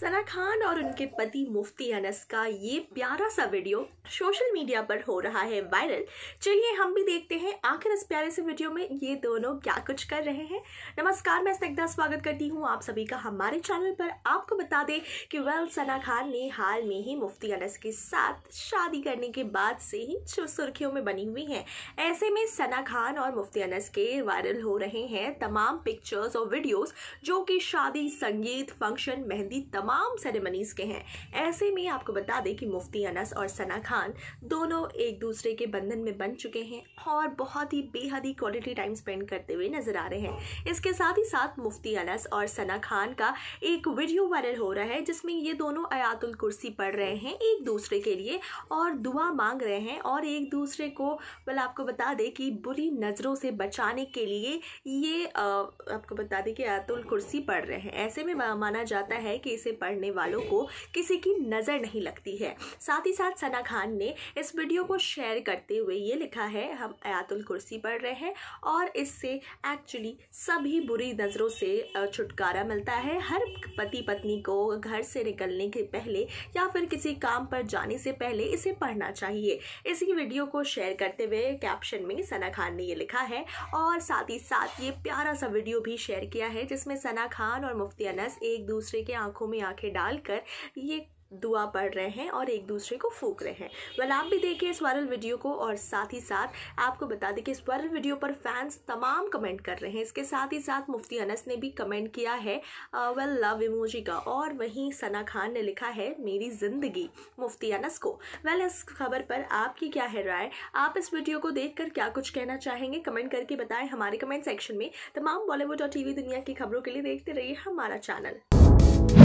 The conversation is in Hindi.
सना खान और उनके पति मुफ्ती अनस का ये प्यारा सा वीडियो सोशल मीडिया पर हो रहा है वायरल चलिए हम भी देखते हैं आखिर इस प्यारे से वीडियो में ये दोनों क्या कुछ कर रहे हैं नमस्कार मैं स्निग्धा स्वागत करती हूँ आप सभी का हमारे चैनल पर आपको बता दें कि वेल सना खान ने हाल में ही मुफ्ती अनस के साथ शादी करने के बाद से ही सुर्खियों में बनी हुई हैं ऐसे में सना खान और मुफ्ती अनस के वायरल हो रहे हैं तमाम पिक्चर्स और वीडियोज जो कि शादी संगीत फंक्शन मेहंदी तमाम तमाम सेरेमनीज़ के हैं ऐसे में आपको बता दें कि मुफ्ती अनस और सना खान दोनों एक दूसरे के बंधन में बन चुके हैं और बहुत ही बेहद ही क्वालिटी टाइम स्पेंड करते हुए नजर आ रहे हैं इसके साथ ही साथ मुफ्ती अनस और सना खान का एक वीडियो वायरल हो रहा है जिसमें ये दोनों अयातुल कुर्सी पढ़ रहे हैं एक दूसरे के लिए और दुआ मांग रहे हैं और एक दूसरे को बल आपको बता दें कि बुरी नज़रों से बचाने के लिए ये आ, आपको बता दें कि अयातुल कुर्सी पढ़ रहे हैं ऐसे में माना जाता है कि इसे पढ़ने वालों को किसी की नज़र नहीं लगती है साथ ही साथ सना खान ने इस वीडियो को शेयर करते हुए ये लिखा है हम आयातुल कुर्सी पढ़ रहे हैं और इससे एक्चुअली सभी बुरी नज़रों से छुटकारा मिलता है हर पति पत्नी को घर से निकलने के पहले या फिर किसी काम पर जाने से पहले इसे पढ़ना चाहिए इसी वीडियो को शेयर करते हुए कैप्शन में सना खान ने ये लिखा है और साथ ही साथ ये प्यारा सा वीडियो भी शेयर किया है जिसमें सना खान और मुफ्ती अनस एक दूसरे के आंखों में आंखें डालकर ये दुआ पढ़ रहे हैं और एक दूसरे को फूक रहे हैं वेल आप भी देखिए इस वायरल वीडियो को और साथ ही साथ आपको बता दें कि इस वायरल वीडियो पर फैंस तमाम कमेंट कर रहे हैं इसके साथ ही साथ मुफ्ती अनस ने भी कमेंट किया है वेल लव इमोजी का और वहीं सना खान ने लिखा है मेरी जिंदगी मुफ्ती अनस को वेल इस खबर पर आपकी क्या है राय आप इस वीडियो को देख कर क्या कुछ कहना चाहेंगे कमेंट करके बताएं हमारे कमेंट सेक्शन में तमाम बॉलीवुड और टीवी दुनिया की खबरों के लिए देखते रहिए हमारा चैनल